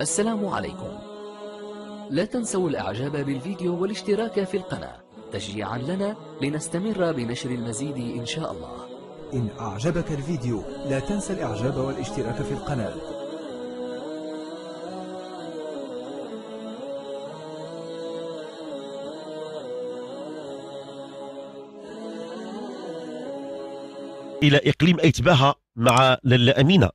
السلام عليكم لا تنسوا الإعجاب بالفيديو والاشتراك في القناة تشجيعا لنا لنستمر بنشر المزيد إن شاء الله إن أعجبك الفيديو لا تنسى الإعجاب والاشتراك في القناة إلى إقليم أيتباها مع للا أمينة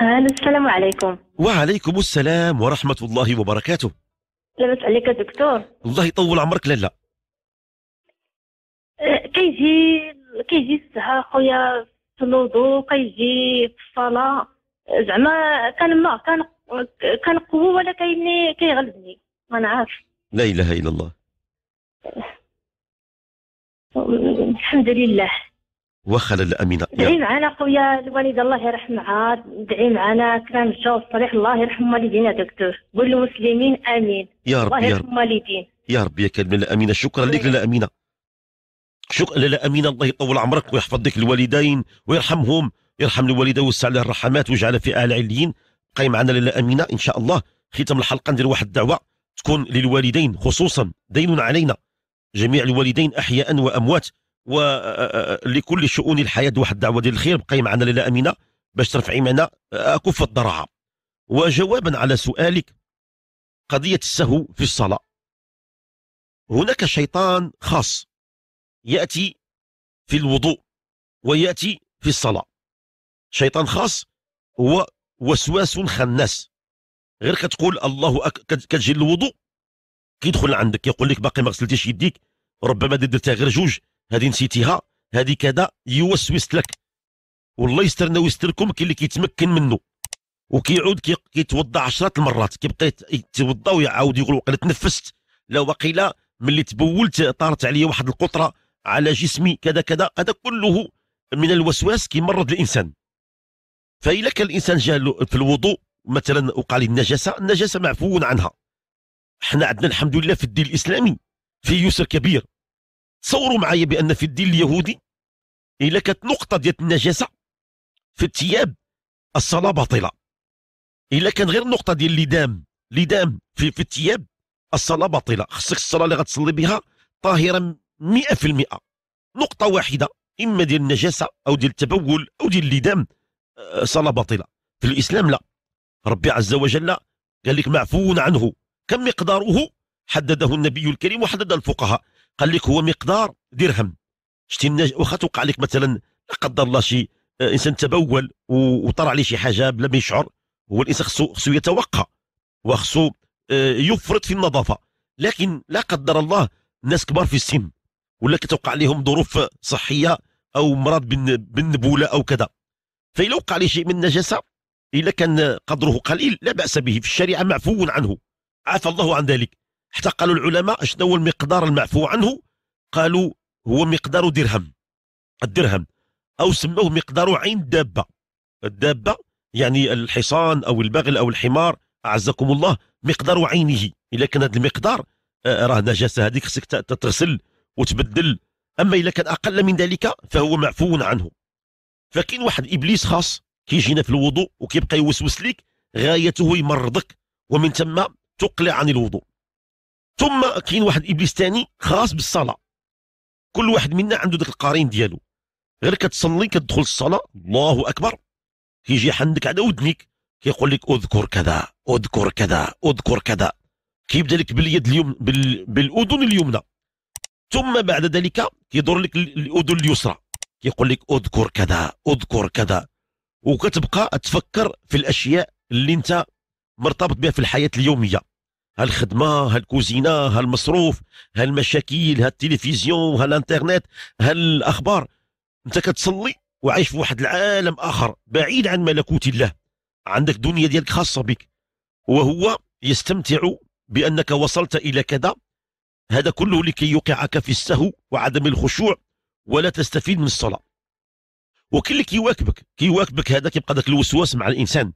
السلام عليكم وعليكم السلام ورحمة الله وبركاته لاباس عليك دكتور الله يطول عمرك لالا أه، كيجي كيجي السهر خويا في الوضوء كيجي في الصلاة زعما كان ما كان كان قوة ولا كاين كيغلبني ما نعرف لا إله إلا الله أه، الحمد لله وخلل أمينة دعي معنا خويا الوالد الله يرحمها دعي معنا كلام الشاو الصريح الله يرحم والدينا دكتور قول للمسلمين آمين يا رب الله يرحم والدين يا رب يا كلمة الأمينة شكرا لك للأمينة شكرا امينه الله يطول عمرك ويحفظ لك الوالدين ويرحمهم يرحم الوالدة ويوسع لها الرحمات ويجعلها في أعلى عليين قايم معنا امينه إن شاء الله ختام الحلقة ندير واحد الدعوة تكون للوالدين خصوصا دين علينا جميع الوالدين أحياء وأموات ولكل آه، آه، آه، شؤون الحياه واحد الدعوه ديال الخير بقاي معنا ليلى امينه باش ترفعي معنا كف الضرعه وجوابا على سؤالك قضيه السهو في الصلاه هناك شيطان خاص ياتي في الوضوء وياتي في الصلاه شيطان خاص هو وسواس خناس غير كتقول الله أك... كتجي للوضوء كيدخل عندك يقول لك باقي ما غسلتيش يديك ربما درتها غير جوج هذه نسيتيها هذه كذا يوسوس لك والله يسترنا ويستركم كاين اللي كيتمكن منه وكيعود كيتوضا عشرات المرات كيبقى يتوضا ويعاود يقول وقيلا تنفست لا وقيلا ملي تبولت طارت عليا واحد القطره على جسمي كذا كذا هذا كله من الوسواس كيمرض الانسان فإذا كان الانسان جاهل في الوضوء مثلا وقال النجاسه النجاسه معفو عنها حنا عندنا الحمد لله في الدين الاسلامي في يسر كبير تصوروا معايا بان في الدين اليهودي الا كانت نقطه ديال النجاسه في الثياب الصلاه باطله الا كان غير نقطه ديال اللدام لدام في, في الثياب الصلاه باطله خصك الصلاه اللي غتصلي بها طاهره 100% نقطه واحده اما ديال النجاسه او ديال التبول او ديال اللدام آه، صلاه باطله في الاسلام لا ربي عز وجل قال لك معفو عنه كم مقداره حدده النبي الكريم وحدد الفقهاء قال لك هو مقدار درهم شتي واخا توقع لك مثلا لا قدر الله شي آه، انسان تبول وطرى عليه شي حاجه بلا ما يشعر هو الانسان خصو خصو يتوقع وخصو آه، يفرط في النظافه لكن لا قدر الله ناس كبار في السن ولا كتوقع عليهم ظروف صحيه او مرض بالنبوله او كذا فإلا وقع عليه شيء من النجاسه إذا كان قدره قليل لا باس به في الشريعه معفو عنه عفى الله عن ذلك حتى قالوا العلماء شنو هو المقدار المعفو عنه قالوا هو مقدار درهم الدرهم او سموه مقدار عين دابه الدابه يعني الحصان او البغل او الحمار اعزكم الله مقدار عينه الا كان هذا المقدار آه، راه نجاسه هذيك خصك تغسل وتبدل اما اذا كان اقل من ذلك فهو معفو عنه فكاين واحد ابليس خاص كيجينا في الوضوء وكيبقى يوسوس لك غايته يمرضك ومن ثم تقلع عن الوضوء ثم كاين واحد ابليس ثاني خاص بالصلاه كل واحد منا عنده ذاك القرين ديالو غير كتصلي كتدخل الصلاه الله اكبر كيجي عندك على ودنك كيقول لك اذكر كذا اذكر كذا اذكر كذا كيبدا لك باليد اليوم بال... بالاذن اليمنى ثم بعد ذلك كيدور لك الاذن اليسرى كيقول لك اذكر كذا اذكر كذا وكتبقى تفكر في الاشياء اللي انت مرتبط بها في الحياه اليوميه هالخدمة هالكوزينة هالمصروف هالمشاكل هالتلفزيون هالانترنت هالاخبار انت كتصلي وعايش في واحد العالم اخر بعيد عن ملكوت الله عندك دنيا ديالك خاصه بك وهو يستمتع بانك وصلت الى كذا هذا كله لكي يوقعك في السهو وعدم الخشوع ولا تستفيد من الصلاه وكل اللي كيواكبك كيواكبك هذا كيبقى داك الوسواس مع الانسان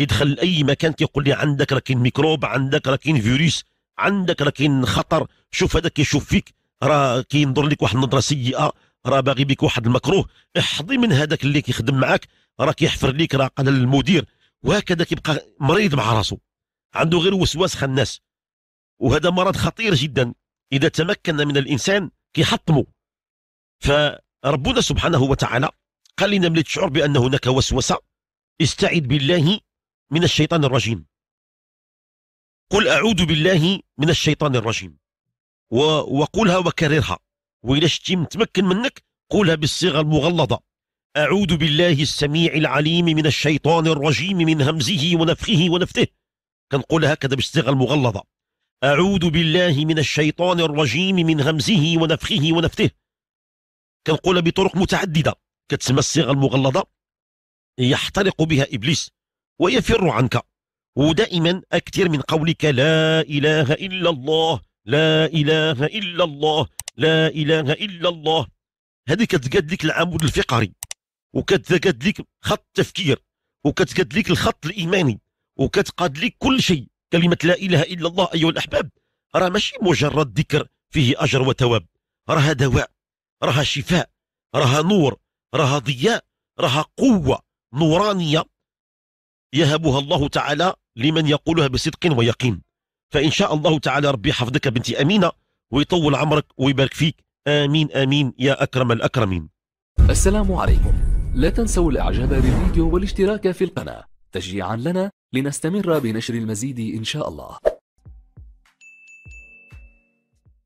يدخل اي مكان تيقول لي عندك راه كاين ميكروب عندك راه كاين فيروس عندك راه كاين خطر شوف هذا كيشوف فيك راه كينظر لك واحد النظره سيئه راه باغي بك واحد المكروه احضي من هذاك اللي كيخدم معاك راه كيحفر ليك راه قال المدير وهكذا كيبقى مريض مع راسو عنده غير وسواس خناس وهذا مرض خطير جدا اذا تمكن من الانسان كيحطمه فربنا سبحانه وتعالى قال لنا ملي تشعر بان هناك وسوسه استعد بالله من الشيطان الرجيم قل أعوذ بالله من الشيطان الرجيم و... وقولها وكررها وإذا شتي متمكن منك قولها بالصيغة المغلظة أعوذ بالله السميع العليم من الشيطان الرجيم من همزه ونفخه ونفته كنقولها هكذا بالصيغة المغلظة أعوذ بالله من الشيطان الرجيم من همزه ونفخه ونفته كنقولها بطرق متعددة كتسمى الصيغة المغلظة يحترق بها إبليس ويفر عنك ودائما أكثر من قولك لا إله إلا الله لا إله إلا الله لا إله إلا الله هذه كتقاد لك العمود الفقري وكتقاد لك خط التفكير وكتقاد لك الخط الإيماني وكتقاد لك كل شيء كلمة لا إله إلا الله أيها الأحباب راه ماشي مجرد ذكر فيه أجر وثواب راها دواء راها شفاء راها نور راها ضياء راها قوة نورانية يهبها الله تعالى لمن يقولها بصدق ويقين فإن شاء الله تعالى ربي يحفظك بنتي أمينة ويطول عمرك ويبارك فيك آمين آمين يا أكرم الأكرمين السلام عليكم لا تنسوا الإعجاب بالفيديو والاشتراك في القناة تشجيعا لنا لنستمر بنشر المزيد إن شاء الله